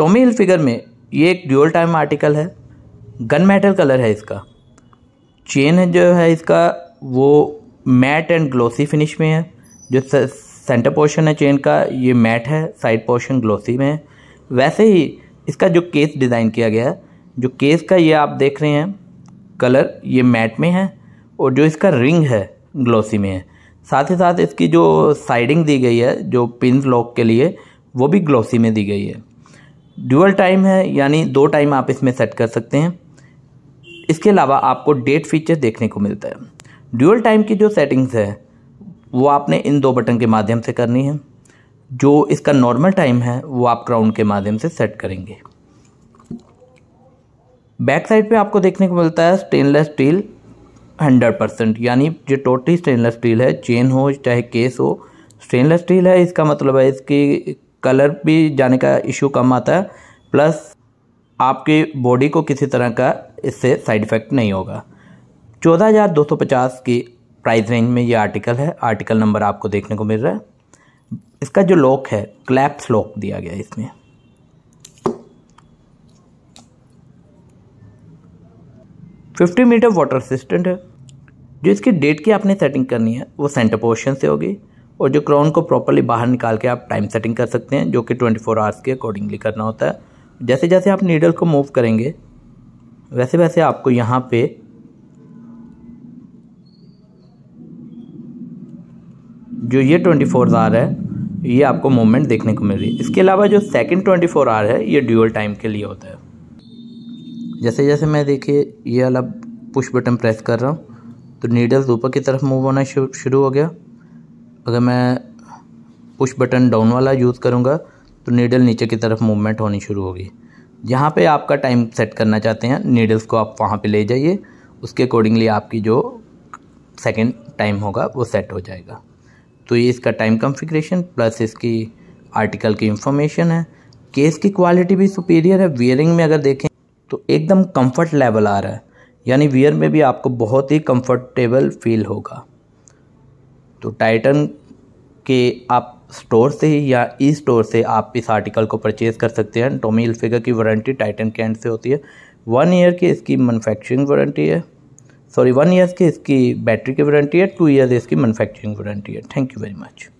Tommy हिल figure में ये एक ड्यूअल टाइम आर्टिकल है गन मेटल कलर है इसका चेन है जो है इसका वो मैट एंड ग्लोसी फिनिश में है जो सेंटर पोर्शन है चेन का ये मैट है साइड पोर्शन ग्लोसी में है वैसे ही इसका जो केस डिज़ाइन किया गया है जो केस का ये आप देख रहे हैं कलर ये मैट में है और जो इसका रिंग है ग्लोसी में है साथ ही साथ इसकी जो साइडिंग दी गई है जो पिन लॉक के लिए वो भी ग्लोसी में दी गई है ड्यूअल टाइम है यानी दो टाइम आप इसमें सेट कर सकते हैं इसके अलावा आपको डेट फीचर देखने को मिलता है ड्यूअल टाइम की जो सेटिंग्स है वो आपने इन दो बटन के माध्यम से करनी है जो इसका नॉर्मल टाइम है वो आप क्राउंड के माध्यम से सेट करेंगे बैक साइड पे आपको देखने को मिलता है स्टेनलेस स्टील 100 परसेंट यानी जो टोटली स्टेनलेस स्टील है चेन हो चाहे केस हो स्टेनलेस स्टील है इसका मतलब है इसकी कलर भी जाने का इशू कम आता है प्लस आपकी बॉडी को किसी तरह का इससे साइड इफ़ेक्ट नहीं होगा चौदह हज़ार दो सौ पचास की प्राइस रेंज में ये आर्टिकल है आर्टिकल नंबर आपको देखने को मिल रहा है इसका जो लॉक है क्लैप्स लॉक दिया गया है इसमें फिफ्टी मीटर वाटर असिस्टेंट है जो इसकी डेट की आपने सेटिंग करनी है वो सेंटर पोर्शन से होगी और जो क्राउन को प्रॉपरली बाहर निकाल के आप टाइम सेटिंग कर सकते हैं जो कि 24 फोर आवर्स के अकॉर्डिंगली करना होता है जैसे जैसे आप नीडल को मूव करेंगे वैसे वैसे आपको यहाँ पे जो ये ट्वेंटी फोर आर है ये आपको मूवमेंट देखने को मिल रही है इसके अलावा जो सेकंड ट्वेंटी फोर आवर है ये ड्यूअल टाइम के लिए होता है जैसे जैसे मैं देखिए ये अलग पुश बटन प्रेस कर रहा हूँ तो नीडल्स ऊपर की तरफ मूव होना शुरू हो गया अगर मैं पुश बटन डाउन वाला यूज़ करूँगा तो नीडल नीचे की तरफ मूवमेंट होनी शुरू होगी जहाँ पे आपका टाइम सेट करना चाहते हैं नीडल्स को आप वहाँ पे ले जाइए उसके अकॉर्डिंगली आपकी जो सेकंड टाइम होगा वो सेट हो जाएगा तो ये इसका टाइम कॉन्फ़िगरेशन प्लस इसकी आर्टिकल की इंफॉर्मेशन है केस की क्वालिटी भी सुपीरियर है वियरिंग में अगर देखें तो एकदम कम्फर्ट लेवल आ रहा है यानी वियर में भी आपको बहुत ही कम्फर्टेबल फील होगा तो टाइटन कि आप स्टोर से ही या ई स्टोर से आप इस आर्टिकल को परचेज़ कर सकते हैं टोमी इल्फिगर की वारंटी टाइटन कैंड से होती है वन ईयर की इसकी मैनुफैक्चरिंग वारंटी है सॉरी वन ईयर्स की इसकी बैटरी की वारंटी है टू ईयर्स इसकी मैनुफैक्चरिंग वारंटी है थैंक यू वेरी मच